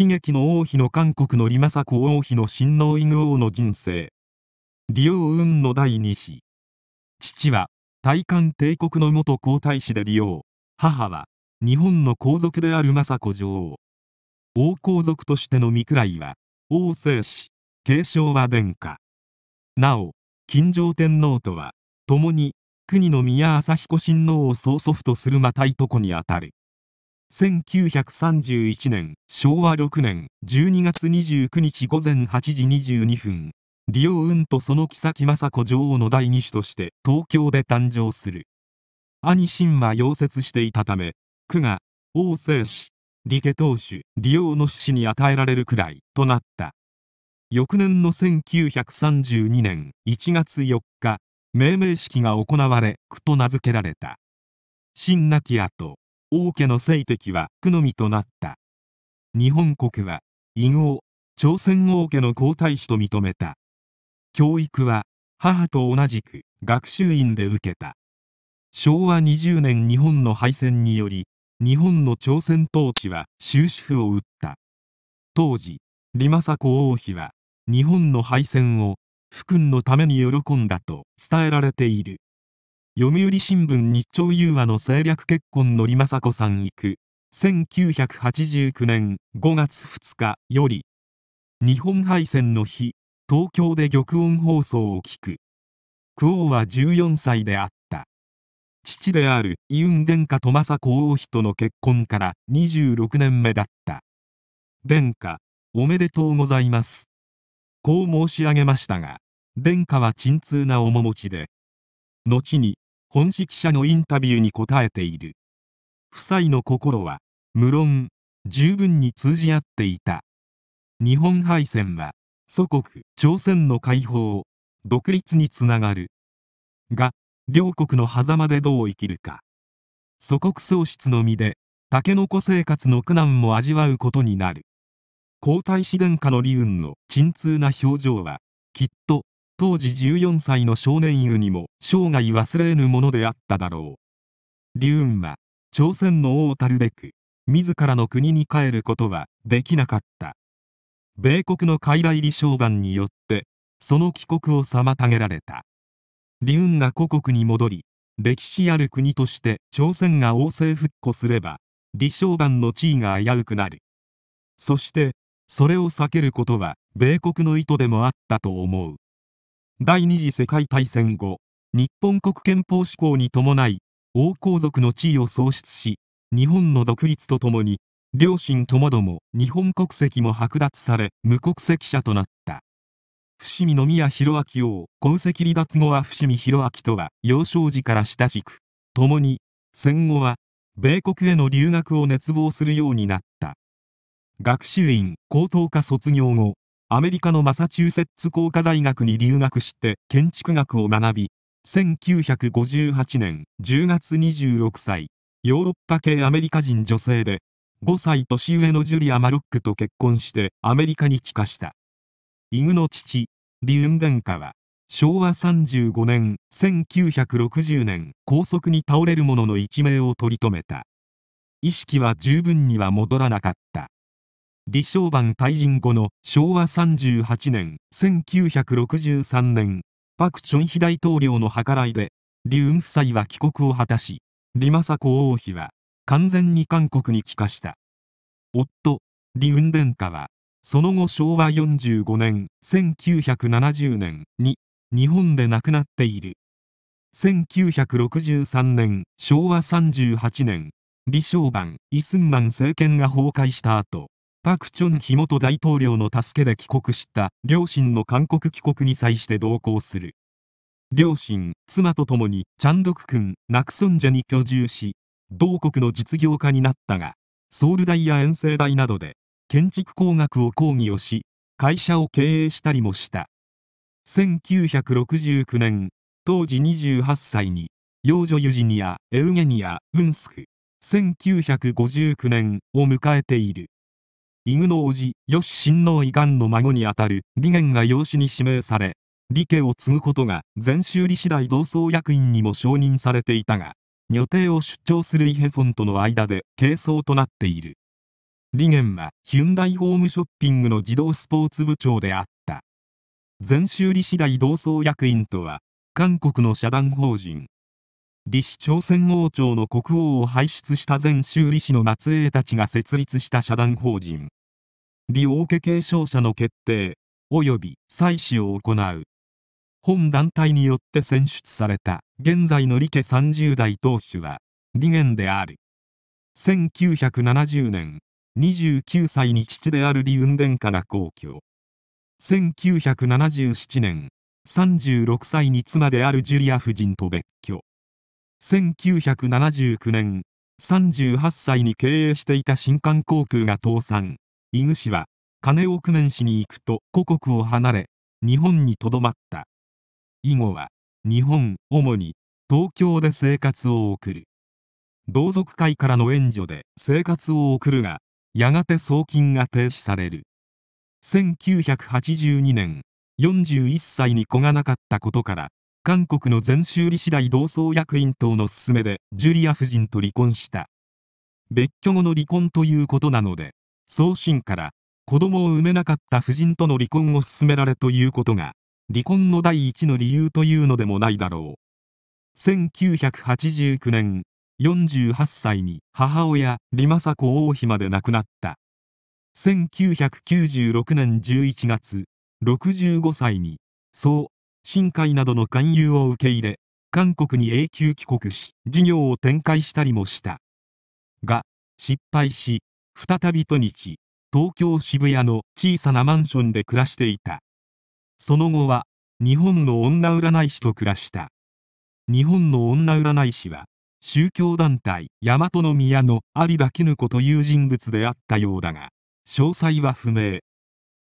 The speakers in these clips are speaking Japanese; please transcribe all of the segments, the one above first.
悲劇の王妃の韓国の李政子王妃の親王犬王の人生李王雲の第二子父は大韓帝国の元皇太子で李王母は日本の皇族である政子女王王皇族としての御くらいは王政子継承は殿下なお金城天皇とは共に国の宮朝彦親王を曽祖父とするまたいとこにあたる1931年昭和6年12月29日午前8時22分オ・ウンとその妃雅子女王の第二子として東京で誕生する兄ンは溶接していたため区が王政氏リ家当主李王の父に与えられるくらいとなった翌年の1932年1月4日命名式が行われ区と名付けられた新亡き後王家の政敵は苦のみとなった日本国は異号朝鮮王家の皇太子と認めた教育は母と同じく学習院で受けた昭和20年日本の敗戦により日本の朝鮮統治は終止符を打った当時李政子王妃は日本の敗戦を福君のために喜んだと伝えられている読売新聞日朝融和の政略結婚のりまさこさん行く1989年5月2日より日本敗戦の日東京で玉音放送を聞くクオーは14歳であった父であるイウン殿下と政子王妃との結婚から26年目だった殿下おめでとうございますこう申し上げましたが殿下は沈痛な面持ちで後に本誌記者のインタビューに答えている夫妻の心は無論十分に通じ合っていた日本敗戦は祖国朝鮮の解放独立につながるが両国の狭間でどう生きるか祖国喪失の身でタケノコ生活の苦難も味わうことになる皇太子殿下の理運の沈痛な表情はきっと当時14歳の少年ユにも生涯忘れぬものであっただろう。リ龍ンは、朝鮮の王たるべく、自らの国に帰ることはできなかった。米国の傀儡李承晩によって、その帰国を妨げられた。リ李ンが故国に戻り、歴史ある国として朝鮮が王政復古すれば、李承晩の地位が危うくなる。そして、それを避けることは米国の意図でもあったと思う。第二次世界大戦後、日本国憲法施行に伴い、王皇族の地位を喪失し、日本の独立とともに、両親ともども日本国籍も剥奪され、無国籍者となった。伏見宮弘明王、皇籍離脱後は伏見弘明とは幼少時から親しく、共に、戦後は、米国への留学を熱望するようになった。学習院高等科卒業後、アメリカのマサチューセッツ工科大学に留学して建築学を学び、1958年10月26歳、ヨーロッパ系アメリカ人女性で、5歳年上のジュリア・マロックと結婚してアメリカに帰化した。イグの父、リウン殿下は、昭和35年、1960年、高速に倒れる者の一命を取り留めた。意識は十分には戻らなかった。李承晩退陣後の昭和38年1963年パク・チョンヒ大統領の計らいで李雲夫妻は帰国を果たし李政子王妃は完全に韓国に帰化した夫李雲殿下はその後昭和45年1970年に日本で亡くなっている1963年昭和38年李承晩・イ・スンマン政権が崩壊した後パク・チョンヒ元大統領の助けで帰国した両親の韓国帰国に際して同行する両親妻と共にチャンドク君ナクソンジェに居住し同国の実業家になったがソウル大や遠征大などで建築工学を講義をし会社を経営したりもした1969年当時28歳に幼女ユジニア・エウゲニア・ウンスク1959年を迎えているイグの叔父、吉親王遺憾の孫にあたる、李元が養子に指名され、李家を継ぐことが、全修理次第同窓役員にも承認されていたが、女帝を出張するイヘフォンとの間で、係争となっている。李元は、ヒュンダイホームショッピングの児童スポーツ部長であった。全修理次第同窓役員とは、韓国の社団法人、李氏朝鮮王朝の国王を輩出した前修理氏の末裔たちが設立した社団法人李王家継承者の決定及び祭祀を行う本団体によって選出された現在の李家30代当主は李元である1970年29歳に父である李雲殿下が皇居1977年36歳に妻であるジュリア夫人と別居1979年、38歳に経営していた新韓航空が倒産。伊グ氏は、金を工面しに行くと故国を離れ、日本にとどまった。以後は、日本、主に、東京で生活を送る。同族会からの援助で生活を送るが、やがて送金が停止される。1982年、41歳に子がなかったことから、韓国の前修理次第同窓役員等の勧めでジュリア夫人と離婚した別居後の離婚ということなので送信から子供を産めなかった夫人との離婚を勧められということが離婚の第一の理由というのでもないだろう1989年48歳に母親リマサコ王妃まで亡くなった1996年11月65歳に総新海などの勧誘を受け入れ、韓国に永久帰国し、事業を展開したりもした。が、失敗し、再び都日、東京渋谷の小さなマンションで暮らしていた。その後は、日本の女占い師と暮らした。日本の女占い師は、宗教団体、大和の宮の有田絹子という人物であったようだが、詳細は不明。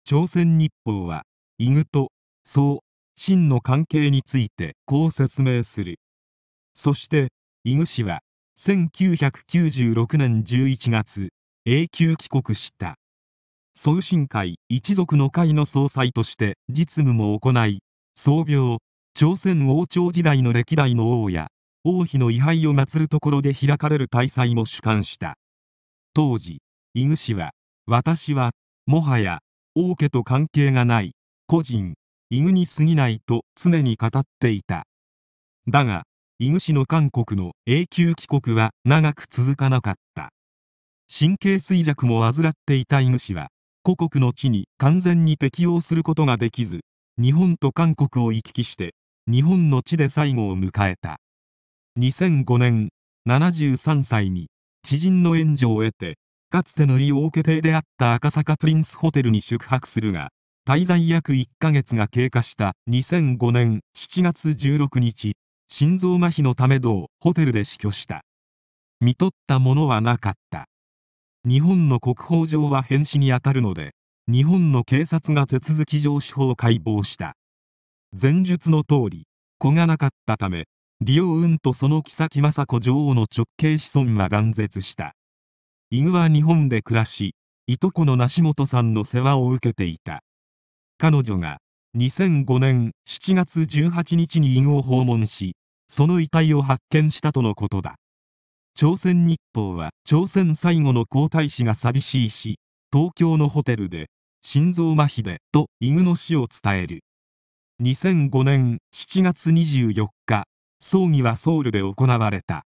朝鮮日報は、イグと、そう、真の関係についてこう説明するそしてイグ氏は1996年11月永久帰国した創神会一族の会の総裁として実務も行い創業朝鮮王朝時代の歴代の王や王妃の位牌を祀るところで開かれる大祭も主管した当時イグ氏は私はもはや王家と関係がない個人イグに過ぎないと常に語っていた。だが、イグ氏の韓国の永久帰国は長く続かなかった。神経衰弱も患っていたイグ氏は、故国の地に完全に適応することができず、日本と韓国を行き来して、日本の地で最後を迎えた。2005年、73歳に、知人の援助を得て、かつての利用家庭であった赤坂プリンスホテルに宿泊するが、滞在約1ヶ月が経過した2005年7月16日、心臓麻痺のため同ホテルで死去した。見取ったものはなかった。日本の国宝上は変死にあたるので、日本の警察が手続き上司法を解剖した。前述の通り、子がなかったため、利用運とその妃政子女王の直系子孫は断絶した。イグは日本で暮らし、いとこの梨本さんの世話を受けていた。彼女が2005年7月18日に院を訪問しその遺体を発見したとのことだ朝鮮日報は朝鮮最後の皇太子が寂しいし東京のホテルで心臓麻痺でと犬の死を伝える2005年7月24日葬儀はソウルで行われた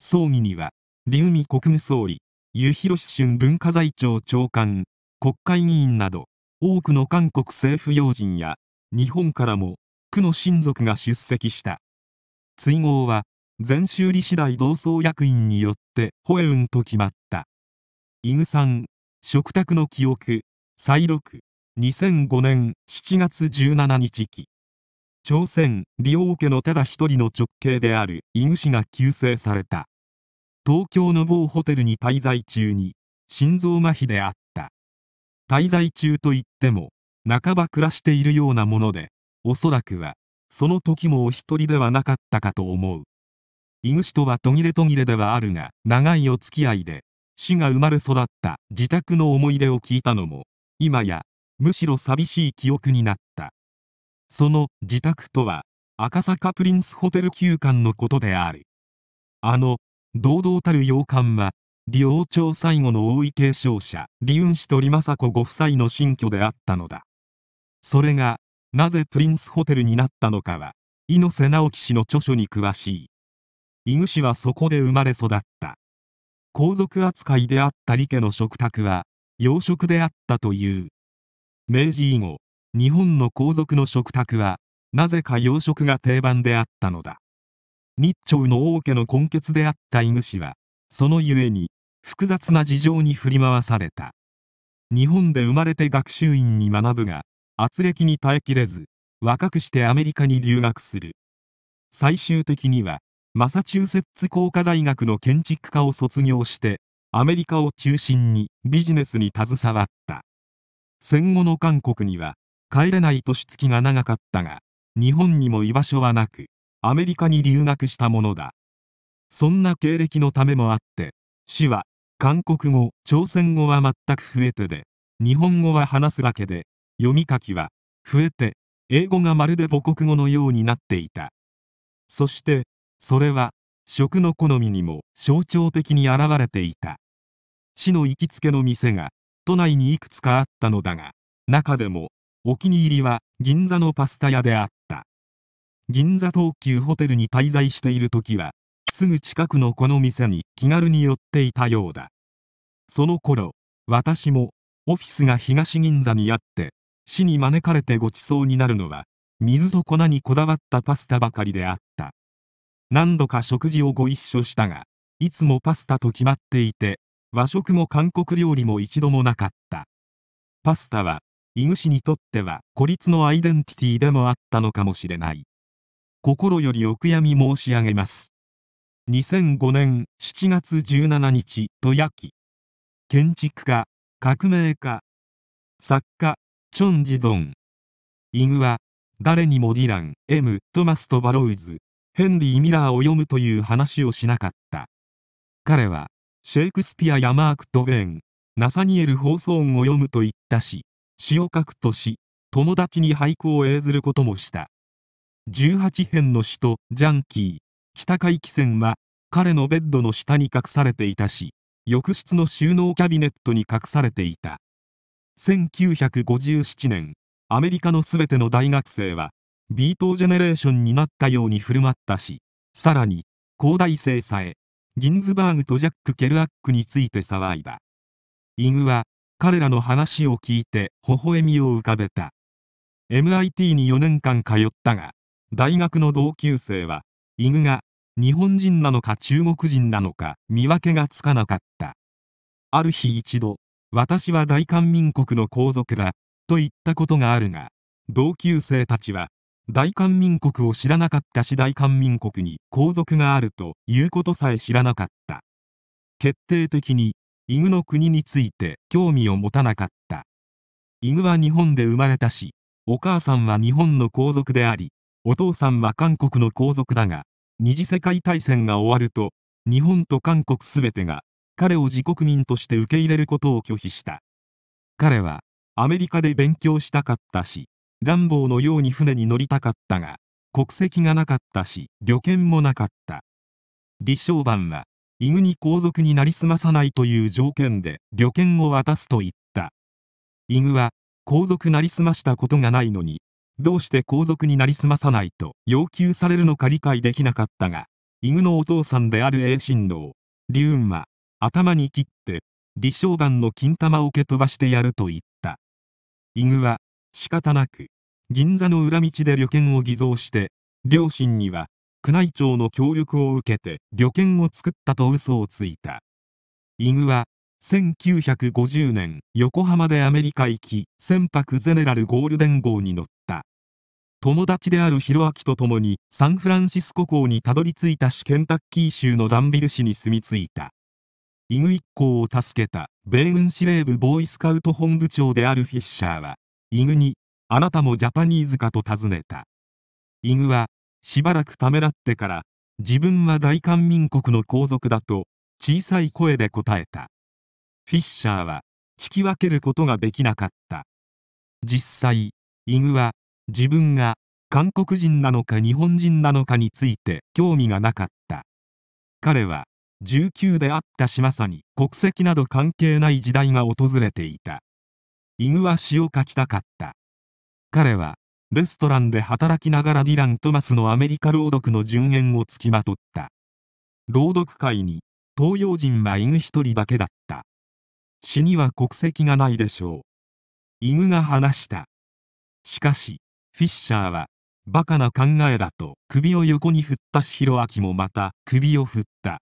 葬儀には龍ュ国務総理、湯ヒ春文化財庁長官、国会議員など多くの韓国政府要人や日本からも区の親族が出席した追合は全修理次第同窓役員によってホエウンと決まったイグさん食卓の記憶再録2005年7月17日期朝鮮李王家のただ一人の直系であるイグ氏が急逝された東京の某ホテルに滞在中に心臓麻痺であった滞在中といっても半ば暮らしているようなものでおそらくはその時もお一人ではなかったかと思うぐしとは途切れ途切れではあるが長いお付き合いで死が生まれ育った自宅の思い出を聞いたのも今やむしろ寂しい記憶になったその自宅とは赤坂プリンスホテル旧館のことであるあの堂々たる洋館は王朝最後の王位継承者、李雲氏と李政子ご夫妻の新居であったのだ。それが、なぜプリンスホテルになったのかは、猪瀬直樹氏の著書に詳しい。イグ氏はそこで生まれ育った。皇族扱いであった李家の食卓は、洋食であったという。明治以後、日本の皇族の食卓は、なぜか洋食が定番であったのだ。日朝の王家の根血であったイグ氏は、そのゆえに複雑な事情に振り回された日本で生まれて学習院に学ぶが圧力に耐えきれず若くしてアメリカに留学する最終的にはマサチューセッツ工科大学の建築科を卒業してアメリカを中心にビジネスに携わった戦後の韓国には帰れない年月が長かったが日本にも居場所はなくアメリカに留学したものだそんな経歴のためもあって市は韓国語朝鮮語は全く増えてで日本語は話すだけで読み書きは増えて英語がまるで母国語のようになっていたそしてそれは食の好みにも象徴的に現れていた市の行きつけの店が都内にいくつかあったのだが中でもお気に入りは銀座のパスタ屋であった銀座東急ホテルに滞在している時はすぐ近くのこの店に気軽に寄っていたようだその頃私もオフィスが東銀座にあって市に招かれてご馳走になるのは水と粉にこだわったパスタばかりであった何度か食事をご一緒したがいつもパスタと決まっていて和食も韓国料理も一度もなかったパスタはイグシにとっては孤立のアイデンティティでもあったのかもしれない心よりお悔やみ申し上げます2005年7月17日と谷き建築家革命家作家チョン・ジドンイグは誰にもディランエム・トマスとバローズヘンリー・ミラーを読むという話をしなかった彼はシェイクスピアやマーク・トーンナサニエル・放送音を読むと言ったし詩を書くとし友達に俳句を映ずることもした18編の詩とジャンキー北回帰線は彼のベッドの下に隠されていたし浴室の収納キャビネットに隠されていた1957年アメリカの全ての大学生はビートジェネレーションになったように振る舞ったしさらに高大生さえギンズバーグとジャック・ケルアックについて騒いだイグは彼らの話を聞いて微笑みを浮かべた MIT に4年間通ったが大学の同級生はイグが日本人なのか中国人なのか見分けがつかなかった。ある日一度、私は大韓民国の皇族だ、と言ったことがあるが、同級生たちは、大韓民国を知らなかったし大韓民国に皇族があるということさえ知らなかった。決定的に、イグの国について興味を持たなかった。イグは日本で生まれたし、お母さんは日本の皇族であり、お父さんは韓国の皇族だが、二次世界大戦が終わると、日本と韓国全てが、彼を自国民として受け入れることを拒否した。彼は、アメリカで勉強したかったし、ランボーのように船に乗りたかったが、国籍がなかったし、旅券もなかった。李承晩は、イグに皇族になりすまさないという条件で旅券を渡すと言った。イグは、皇族なりすましたことがないのに、どうして皇族になりすまさないと要求されるのか理解できなかったが、イグのお父さんである栄親王、龍ンは、頭に切って、李承願の金玉を蹴飛ばしてやると言った。イグは、仕方なく、銀座の裏道で旅券を偽造して、両親には、宮内庁の協力を受けて旅券を作ったと嘘をついた。イグは、1950年横浜でアメリカ行き船舶ゼネラルゴールデン号に乗った友達である弘明と共にサンフランシスコ港にたどり着いたしケンタッキー州のダンビル市に住み着いたイグ一行を助けた米軍司令部ボーイスカウト本部長であるフィッシャーはイグに「あなたもジャパニーズか?」と尋ねたイグはしばらくためらってから自分は大韓民国の皇族だと小さい声で答えたフィッシャーは聞き分けることができなかった実際イグは自分が韓国人なのか日本人なのかについて興味がなかった彼は19であった島佐さに国籍など関係ない時代が訪れていたイグは詩を書きたかった彼はレストランで働きながらディラン・トマスのアメリカ朗読の順延をつきまとった朗読会に東洋人はイグ一人だけだった死には国籍がないでしょう。イグが話した。しかし、フィッシャーは、バカな考えだと首を横に振ったし広明もまた首を振った。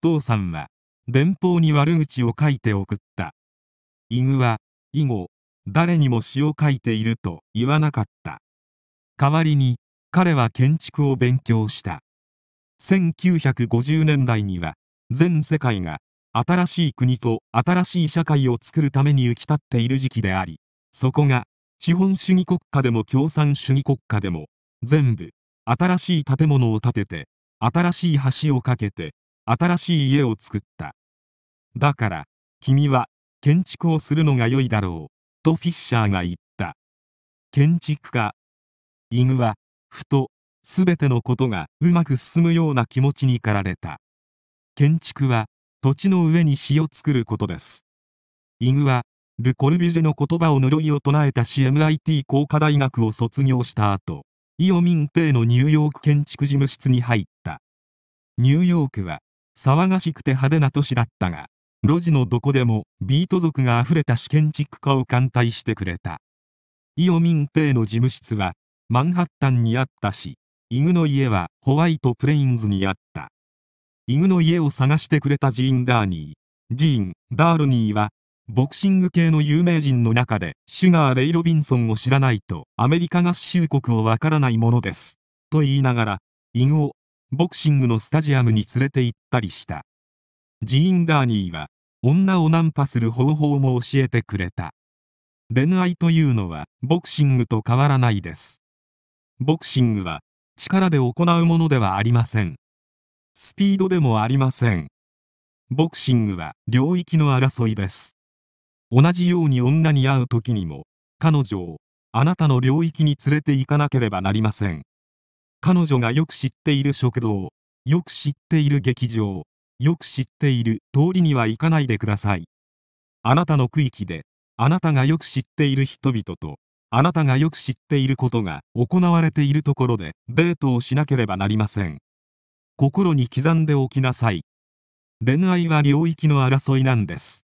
父さんは、電報に悪口を書いて送った。イグは、以後、誰にも詩を書いていると言わなかった。代わりに、彼は建築を勉強した。1950年代には、全世界が新しい国と新しい社会を作るために行き立っている時期であり、そこが、資本主義国家でも共産主義国家でも、全部、新しい建物を建てて、新しい橋を架けて、新しい家を作った。だから、君は、建築をするのが良いだろう、とフィッシャーが言った。建築家。イグは、ふと、すべてのことがうまく進むような気持ちに駆られた。建築は、土地の上に詩を作ることです。イグは、ル・コルビュジェの言葉を呪いを唱えた c MIT 工科大学を卒業した後、イオ・ミンペイのニューヨーク建築事務室に入った。ニューヨークは、騒がしくて派手な都市だったが、路地のどこでもビート族が溢れた試建築家を歓待してくれた。イオ・ミンペイの事務室は、マンハッタンにあったし、イグの家はホワイトプレインズにあった。犬の家を探してくれたジーン・ダーニー。ジーン・ダールニーは、ボクシング系の有名人の中で、シュガー・レイ・ロビンソンを知らないと、アメリカ合衆国をわからないものです。と言いながら、犬を、ボクシングのスタジアムに連れて行ったりした。ジーン・ダーニーは、女をナンパする方法も教えてくれた。恋愛というのは、ボクシングと変わらないです。ボクシングは、力で行うものではありません。スピードでもありません。ボクシングは領域の争いです。同じように女に会う時にも、彼女をあなたの領域に連れて行かなければなりません。彼女がよく知っている食堂、よく知っている劇場、よく知っている通りには行かないでください。あなたの区域で、あなたがよく知っている人々と、あなたがよく知っていることが行われているところでデートをしなければなりません。心に刻んでおきなさい。恋愛は領域の争いなんです。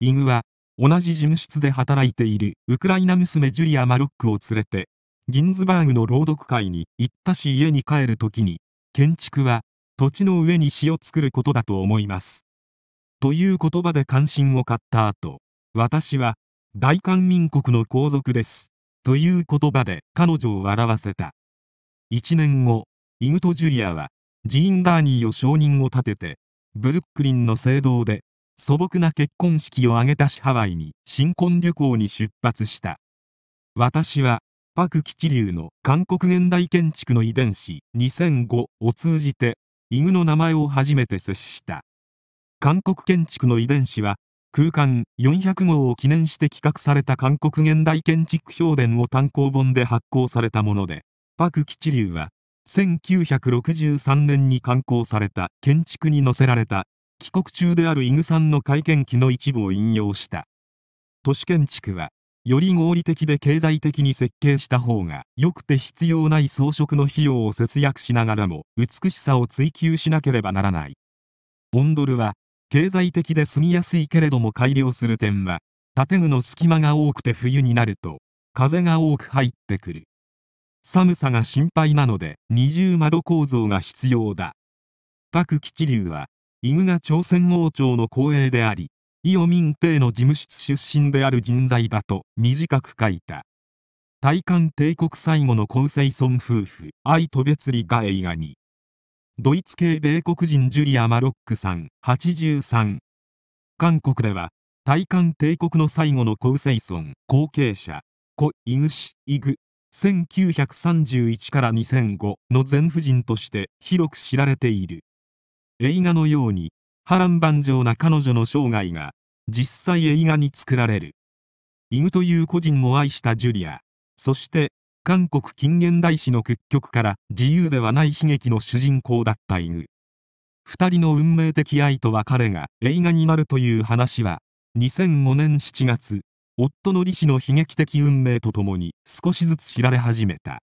イグは、同じ事務室で働いているウクライナ娘ジュリア・マロックを連れて、ギンズバーグの朗読会に行ったし家に帰るときに、建築は土地の上に詩を作ることだと思います。という言葉で関心を買った後、私は大韓民国の皇族です。という言葉で彼女を笑わせた。1年後、イグとジュリアはジーン・バーニーを証人を立てて、ブルックリンの聖堂で、素朴な結婚式を挙げたしハワイに新婚旅行に出発した。私は、パク吉ウの韓国現代建築の遺伝子2005を通じて、イグの名前を初めて接した。韓国建築の遺伝子は、空間400号を記念して企画された韓国現代建築評伝を単行本で発行されたもので、パク吉ウは、1963年に刊行された建築に載せられた帰国中であるイグさんの会見記の一部を引用した都市建築はより合理的で経済的に設計した方が良くて必要ない装飾の費用を節約しながらも美しさを追求しなければならないオンドルは経済的で住みやすいけれども改良する点は建具の隙間が多くて冬になると風が多く入ってくる寒さが心配なので二重窓構造が必要だパ吉流はイグが朝鮮王朝の後衛でありイオ民兵の事務室出身である人材だと短く書いた大韓帝国最後の厚生村夫婦アイ・ベツリ・ガが映画にドイツ系米国人ジュリア・マロックさん83韓国では大韓帝国の最後の厚生村後継者コ・イグ氏イグ1931から2005の前夫人として広く知られている映画のように波乱万丈な彼女の生涯が実際映画に作られるイグという個人を愛したジュリアそして韓国近現代史の屈曲から自由ではない悲劇の主人公だったイグ2人の運命的愛と別れが映画になるという話は2005年7月夫の李氏の悲劇的運命とともに少しずつ知られ始めた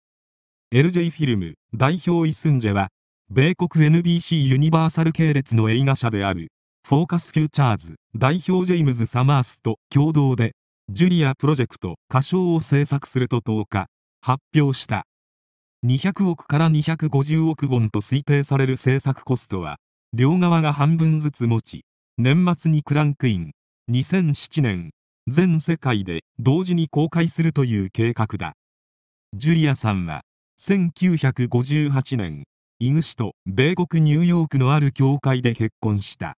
LJ フィルム代表イスンジェは米国 NBC ユニバーサル系列の映画社であるフォーカスフューチャーズ代表ジェイムズ・サマースと共同でジュリアプロジェクト歌唱を制作すると10日発表した200億から250億ウォンと推定される制作コストは両側が半分ずつ持ち年末にクランクイン2007年全世界で同時に公開するという計画だジュリアさんは1958年イグシと米国ニューヨークのある教会で結婚した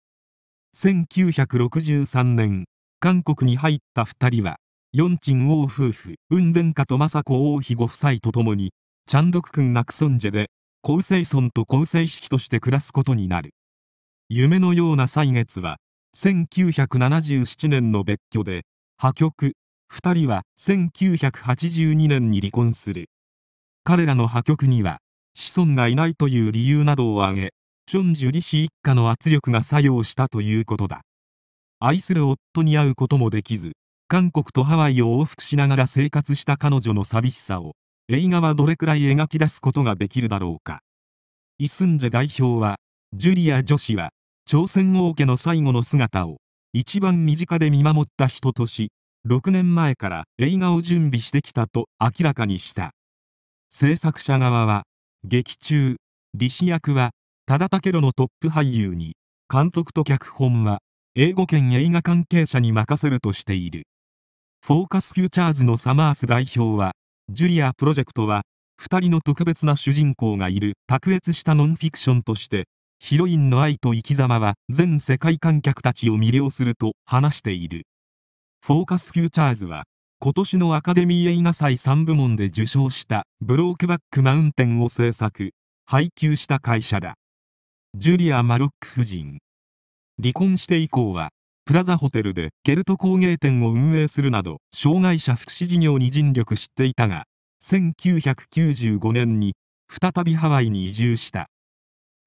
1963年韓国に入った2人はヨンチン王夫婦ウンデンカと雅子王妃ご夫妻と共にチャンドク君ナクソンジェで高生村と高生式として暮らすことになる夢のような歳月は1977年の別居で破局2人は1982年に離婚する彼らの破局には子孫がいないという理由などを挙げチョン・ジュリ氏一家の圧力が作用したということだ愛する夫に会うこともできず韓国とハワイを往復しながら生活した彼女の寂しさを映画はどれくらい描き出すことができるだろうかイ・スンジェ代表はジュリア女子は朝鮮王家の最後の姿を一番身近で見守った人とし、6年前から映画を準備してきたと明らかにした。制作者側は、劇中、李氏役は、忠武郎のトップ俳優に、監督と脚本は、英語圏映画関係者に任せるとしている。フォーカスフューチャーズのサマース代表は、ジュリアプロジェクトは、2人の特別な主人公がいる卓越したノンフィクションとしてヒロインの愛と生き様は全世界観客たちを魅了すると話している。フォーカスフューチャーズは、今年のアカデミー映画祭3部門で受賞したブロークバックマウンテンを制作、配給した会社だ。ジュリア・マロック夫人。離婚して以降は、プラザホテルでケルト工芸店を運営するなど、障害者福祉事業に尽力していたが、1995年に再びハワイに移住した。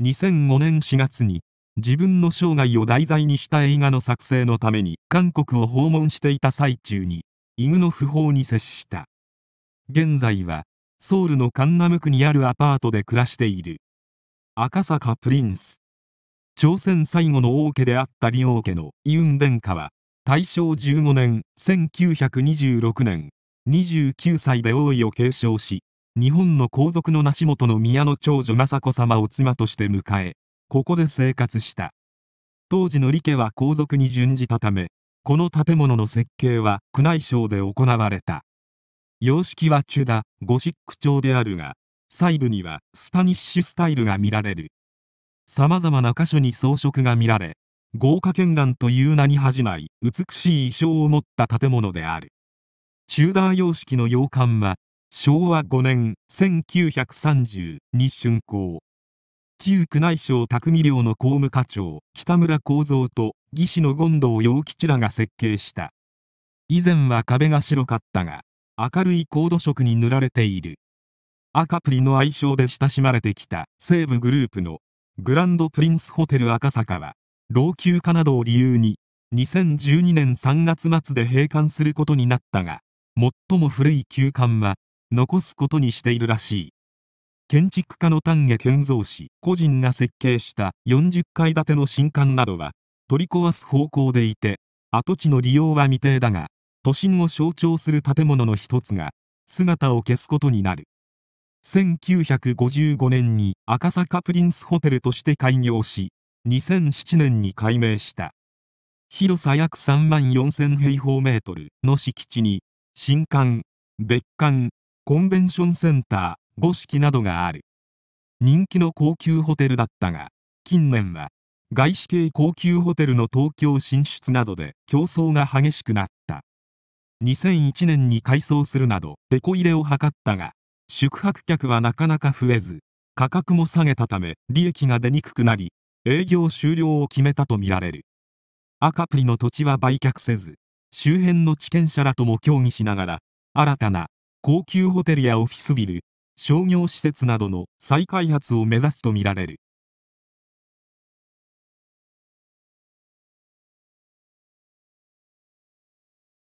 2005年4月に自分の生涯を題材にした映画の作成のために韓国を訪問していた最中にイグの訃報に接した現在はソウルのカンナム区にあるアパートで暮らしている赤坂プリンス朝鮮最後の王家であった李王家のイウン殿下は大正15年1926年29歳で王位を継承し日本の皇族の梨本の宮の長女雅子さまを妻として迎え、ここで生活した。当時の李家は皇族に準じたため、この建物の設計は宮内省で行われた。様式はチュダ、ゴシック調であるが、細部にはスパニッシュスタイルが見られる。様々な箇所に装飾が見られ、豪華絢爛という名に恥じない美しい衣装を持った建物である。チューダー様式の洋館は昭和5年1 9 3に春公旧宮内省匠寮の公務課長北村光三と技師の権藤陽吉らが設計した以前は壁が白かったが明るい高度色に塗られている赤プリの愛称で親しまれてきた西武グループのグランドプリンスホテル赤坂は老朽化などを理由に2012年3月末で閉館することになったが最も古い旧館は残すことにしているらしい建築家の丹下健三氏個人が設計した40階建ての新館などは取り壊す方向でいて跡地の利用は未定だが都心を象徴する建物の一つが姿を消すことになる1955年に赤坂プリンスホテルとして開業し2007年に改名した広さ約3万4000平方メートルの敷地に新館別館コンベンションセンター五式などがある人気の高級ホテルだったが近年は外資系高級ホテルの東京進出などで競争が激しくなった2001年に改装するなどデコ入れを図ったが宿泊客はなかなか増えず価格も下げたため利益が出にくくなり営業終了を決めたとみられる赤プリの土地は売却せず周辺の地権者らとも協議しながら新たな高級ホテルやオフィスビル、商業施設などの再開発を目指すとみられる。